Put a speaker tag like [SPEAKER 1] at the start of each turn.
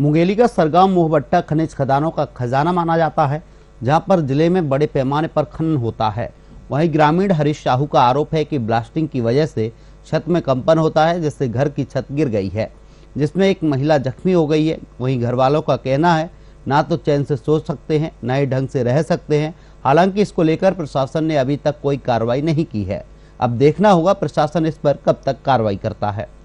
[SPEAKER 1] मुंगेली का सरगाम मोहबट्टा खनिज खदानों का खजाना माना जाता है जहां पर जिले में बड़े पैमाने पर खनन होता है वहीं ग्रामीण हरीश साहू का आरोप है कि ब्लास्टिंग की वजह से छत में कंपन होता है जिससे घर की छत गिर गई है जिसमें एक महिला जख्मी हो गई है वहीं घर वालों का कहना है ना तो चैन से सोच सकते हैं ना ही ढंग से रह सकते हैं हालांकि इसको लेकर प्रशासन ने अभी तक कोई कार्रवाई नहीं की है अब देखना होगा प्रशासन इस पर कब तक कार्रवाई करता है